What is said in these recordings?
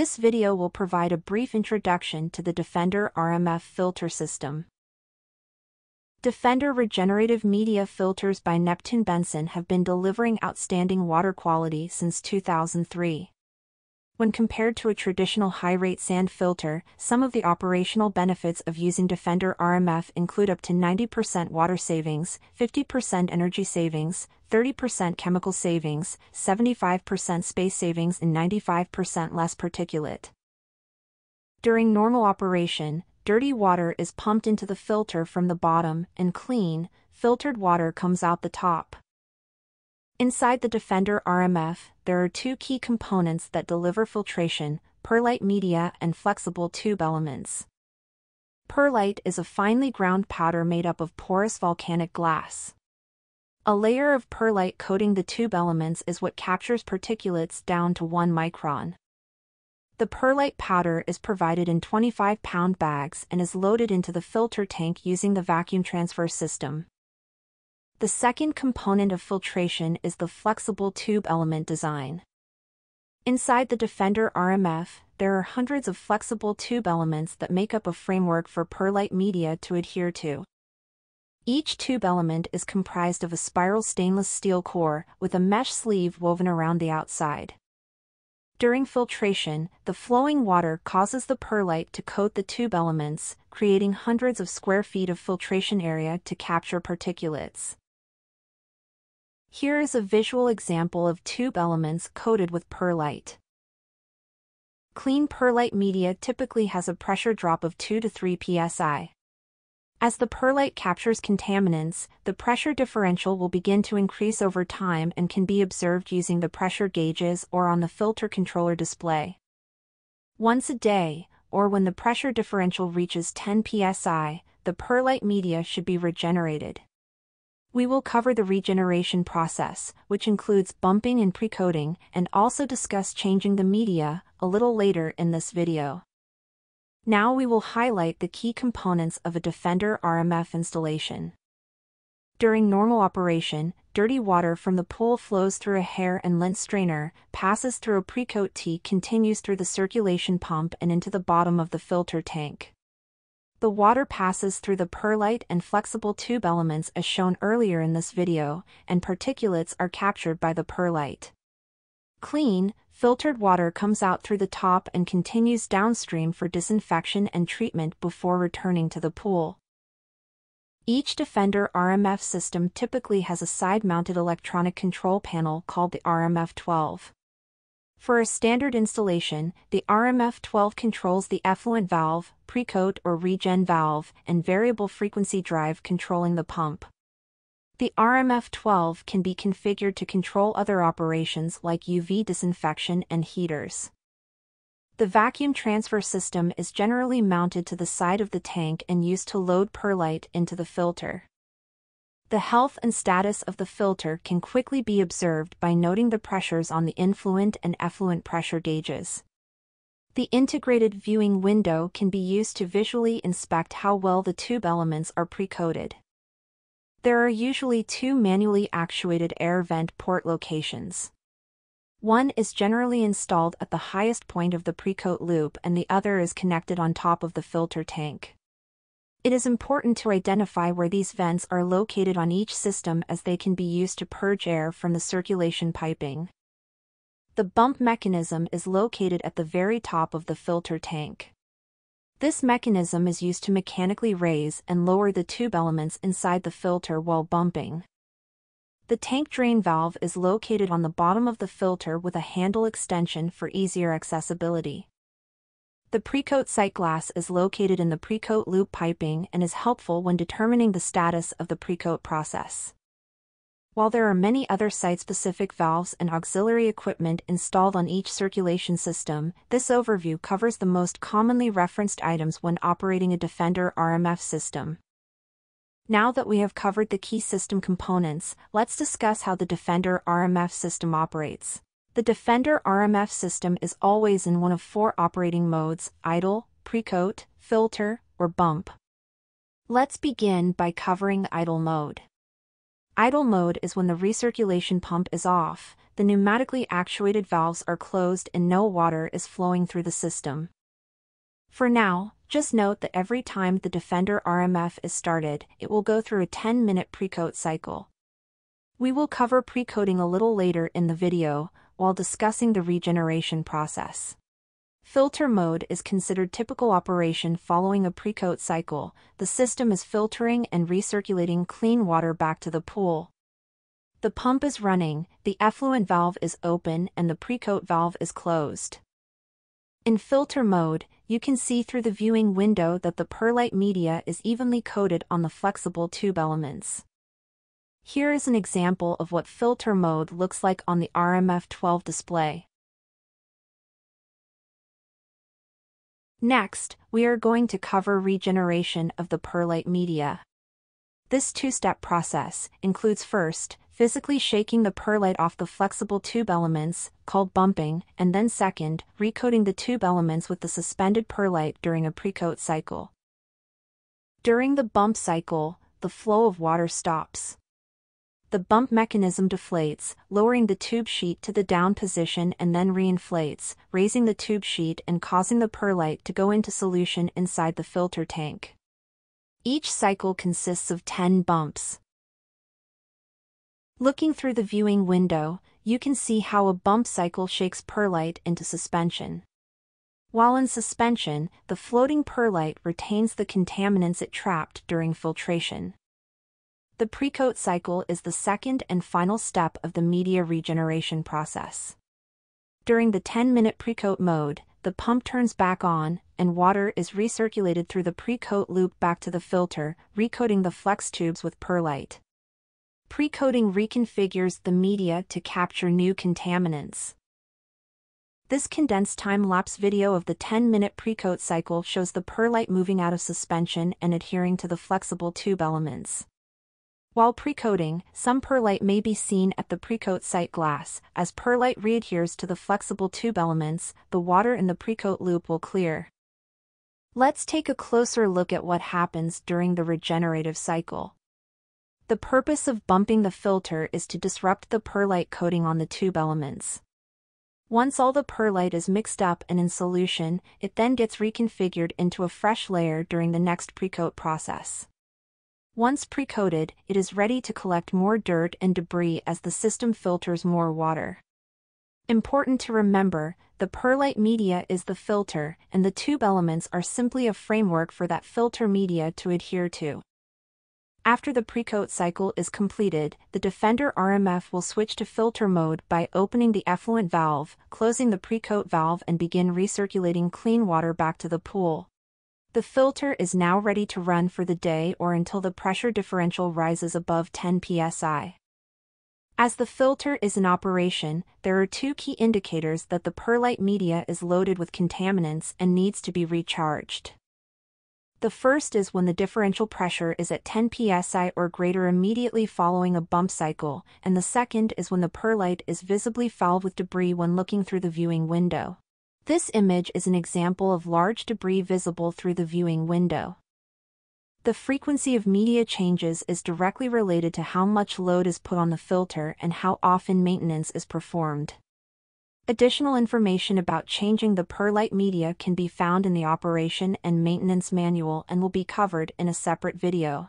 This video will provide a brief introduction to the Defender RMF filter system. Defender regenerative media filters by Neptune Benson have been delivering outstanding water quality since 2003. When compared to a traditional high-rate sand filter, some of the operational benefits of using Defender RMF include up to 90% water savings, 50% energy savings, 30% chemical savings, 75% space savings and 95% less particulate. During normal operation, dirty water is pumped into the filter from the bottom and clean, filtered water comes out the top. Inside the Defender RMF, there are two key components that deliver filtration, perlite media and flexible tube elements. Perlite is a finely ground powder made up of porous volcanic glass. A layer of perlite coating the tube elements is what captures particulates down to 1 micron. The perlite powder is provided in 25-pound bags and is loaded into the filter tank using the vacuum transfer system. The second component of filtration is the flexible tube element design. Inside the Defender RMF, there are hundreds of flexible tube elements that make up a framework for perlite media to adhere to. Each tube element is comprised of a spiral stainless steel core with a mesh sleeve woven around the outside. During filtration, the flowing water causes the perlite to coat the tube elements, creating hundreds of square feet of filtration area to capture particulates. Here is a visual example of tube elements coated with perlite. Clean perlite media typically has a pressure drop of 2 to 3 psi. As the perlite captures contaminants, the pressure differential will begin to increase over time and can be observed using the pressure gauges or on the filter controller display. Once a day, or when the pressure differential reaches 10 psi, the perlite media should be regenerated. We will cover the regeneration process, which includes bumping and pre and also discuss changing the media, a little later in this video. Now we will highlight the key components of a Defender RMF installation. During normal operation, dirty water from the pool flows through a hair and lint strainer, passes through a pre-coat tee continues through the circulation pump and into the bottom of the filter tank. The water passes through the perlite and flexible tube elements as shown earlier in this video, and particulates are captured by the perlite. Clean, filtered water comes out through the top and continues downstream for disinfection and treatment before returning to the pool. Each Defender RMF system typically has a side-mounted electronic control panel called the RMF-12. For a standard installation, the RMF12 controls the effluent valve, precoat or regen valve, and variable frequency drive controlling the pump. The RMF12 can be configured to control other operations like UV disinfection and heaters. The vacuum transfer system is generally mounted to the side of the tank and used to load perlite into the filter. The health and status of the filter can quickly be observed by noting the pressures on the influent and effluent pressure gauges. The integrated viewing window can be used to visually inspect how well the tube elements are pre-coated. There are usually two manually actuated air vent port locations. One is generally installed at the highest point of the pre-coat loop and the other is connected on top of the filter tank. It is important to identify where these vents are located on each system as they can be used to purge air from the circulation piping. The bump mechanism is located at the very top of the filter tank. This mechanism is used to mechanically raise and lower the tube elements inside the filter while bumping. The tank drain valve is located on the bottom of the filter with a handle extension for easier accessibility. The precoat sight glass is located in the precoat loop piping and is helpful when determining the status of the precoat process. While there are many other site-specific valves and auxiliary equipment installed on each circulation system, this overview covers the most commonly referenced items when operating a Defender RMF system. Now that we have covered the key system components, let's discuss how the Defender RMF system operates. The Defender RMF system is always in one of four operating modes, idle, precoat, filter, or bump. Let's begin by covering idle mode. Idle mode is when the recirculation pump is off, the pneumatically actuated valves are closed and no water is flowing through the system. For now, just note that every time the Defender RMF is started, it will go through a 10-minute precoat cycle. We will cover precoating a little later in the video, while discussing the regeneration process. Filter mode is considered typical operation following a pre-coat cycle, the system is filtering and recirculating clean water back to the pool. The pump is running, the effluent valve is open and the pre-coat valve is closed. In filter mode, you can see through the viewing window that the perlite media is evenly coated on the flexible tube elements. Here is an example of what filter mode looks like on the RMF12 display. Next, we are going to cover regeneration of the perlite media. This two-step process includes first, physically shaking the perlite off the flexible tube elements, called bumping, and then second, recoating the tube elements with the suspended perlite during a precoat cycle. During the bump cycle, the flow of water stops the bump mechanism deflates, lowering the tube sheet to the down position and then reinflates, raising the tube sheet and causing the perlite to go into solution inside the filter tank. Each cycle consists of 10 bumps. Looking through the viewing window, you can see how a bump cycle shakes perlite into suspension. While in suspension, the floating perlite retains the contaminants it trapped during filtration. The precoat cycle is the second and final step of the media regeneration process. During the 10-minute precoat mode, the pump turns back on, and water is recirculated through the precoat loop back to the filter, recoating the flex tubes with perlite. Precoating reconfigures the media to capture new contaminants. This condensed time-lapse video of the 10-minute precoat cycle shows the perlite moving out of suspension and adhering to the flexible tube elements. While precoating, some perlite may be seen at the precoat site glass, as perlite readheres to the flexible tube elements, the water in the precoat loop will clear. Let's take a closer look at what happens during the regenerative cycle. The purpose of bumping the filter is to disrupt the perlite coating on the tube elements. Once all the perlite is mixed up and in solution, it then gets reconfigured into a fresh layer during the next precoat process. Once pre-coated, it is ready to collect more dirt and debris as the system filters more water. Important to remember, the perlite media is the filter, and the tube elements are simply a framework for that filter media to adhere to. After the pre-coat cycle is completed, the Defender RMF will switch to filter mode by opening the effluent valve, closing the pre-coat valve and begin recirculating clean water back to the pool, the filter is now ready to run for the day or until the pressure differential rises above 10 psi. As the filter is in operation, there are two key indicators that the perlite media is loaded with contaminants and needs to be recharged. The first is when the differential pressure is at 10 psi or greater immediately following a bump cycle, and the second is when the perlite is visibly fouled with debris when looking through the viewing window. This image is an example of large debris visible through the viewing window. The frequency of media changes is directly related to how much load is put on the filter and how often maintenance is performed. Additional information about changing the perlite media can be found in the operation and maintenance manual and will be covered in a separate video.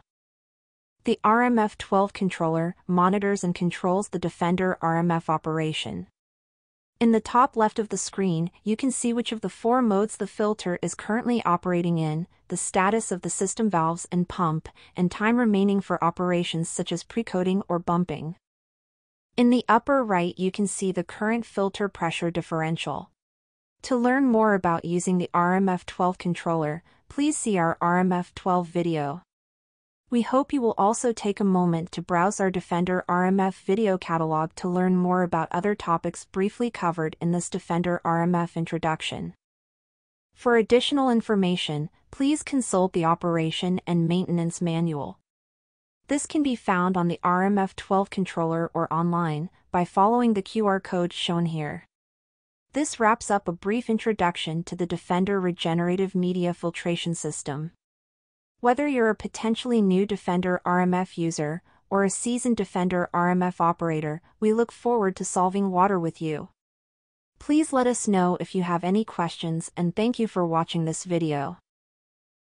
The RMF-12 controller monitors and controls the Defender RMF operation. In the top left of the screen, you can see which of the four modes the filter is currently operating in, the status of the system valves and pump, and time remaining for operations such as precoating or bumping. In the upper right you can see the current filter pressure differential. To learn more about using the RMF12 controller, please see our RMF12 video. We hope you will also take a moment to browse our Defender RMF video catalog to learn more about other topics briefly covered in this Defender RMF introduction. For additional information, please consult the Operation and Maintenance Manual. This can be found on the RMF12 controller or online by following the QR code shown here. This wraps up a brief introduction to the Defender Regenerative Media Filtration System. Whether you're a potentially new Defender RMF user or a seasoned Defender RMF operator, we look forward to solving water with you. Please let us know if you have any questions and thank you for watching this video.